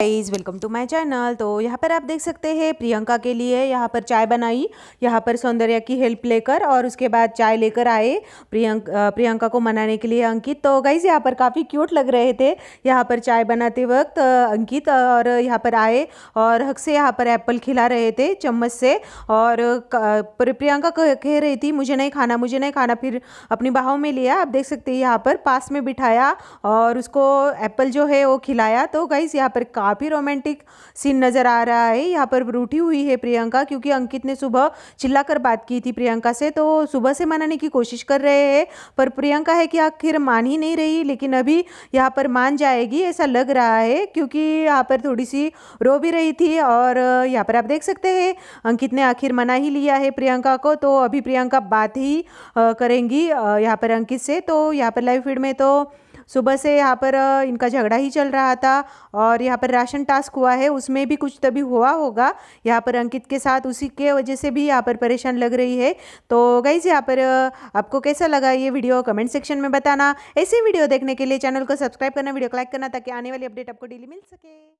guys welcome to my channel तो यहाँ पर आप देख सकते हैं प्रियंका के लिए यहाँ पर चाय बनाई यहाँ पर सौंदर्या की हेल्प लेकर और उसके बाद चाय लेकर आए प्रियंक प्रियंका को मनाने के लिए अंकित तो गाइज यहाँ पर काफ़ी क्यूट लग रहे थे यहाँ पर चाय बनाते वक्त अंकित और यहाँ पर आए और हक से यहाँ पर एप्पल खिला रहे थे चम्मच से और प्रियंका कह रही थी मुझे नहीं खाना मुझे नहीं खाना फिर अपनी बाहों में लिया आप देख सकते हैं यहाँ पर पास में बिठाया और उसको एप्पल जो है वो खिलाया तो गाइज़ यहाँ पर काफ़ी रोमांटिक सीन नज़र आ रहा है यहाँ पर रूठी हुई है प्रियंका क्योंकि अंकित ने सुबह चिल्लाकर बात की थी प्रियंका से तो सुबह से मनाने की कोशिश कर रहे हैं पर प्रियंका है कि आखिर मान ही नहीं रही लेकिन अभी यहाँ पर मान जाएगी ऐसा लग रहा है क्योंकि यहाँ पर थोड़ी सी रो भी रही थी और यहाँ पर आप देख सकते हैं अंकित ने आखिर मना ही लिया है प्रियंका को तो अभी प्रियंका बात ही करेंगी यहाँ पर अंकित से तो यहाँ पर लाइव फीड में तो सुबह से यहाँ पर इनका झगड़ा ही चल रहा था और यहाँ पर राशन टास्क हुआ है उसमें भी कुछ तभी हुआ होगा यहाँ पर अंकित के साथ उसी के वजह से भी यहाँ पर परेशान लग रही है तो गाइज यहाँ पर आपको कैसा लगा ये वीडियो कमेंट सेक्शन में बताना ऐसे वीडियो देखने के लिए चैनल को सब्सक्राइब करना वीडियो को लाइक करना ताकि आने वाली अपडेट आपको डेली मिल सके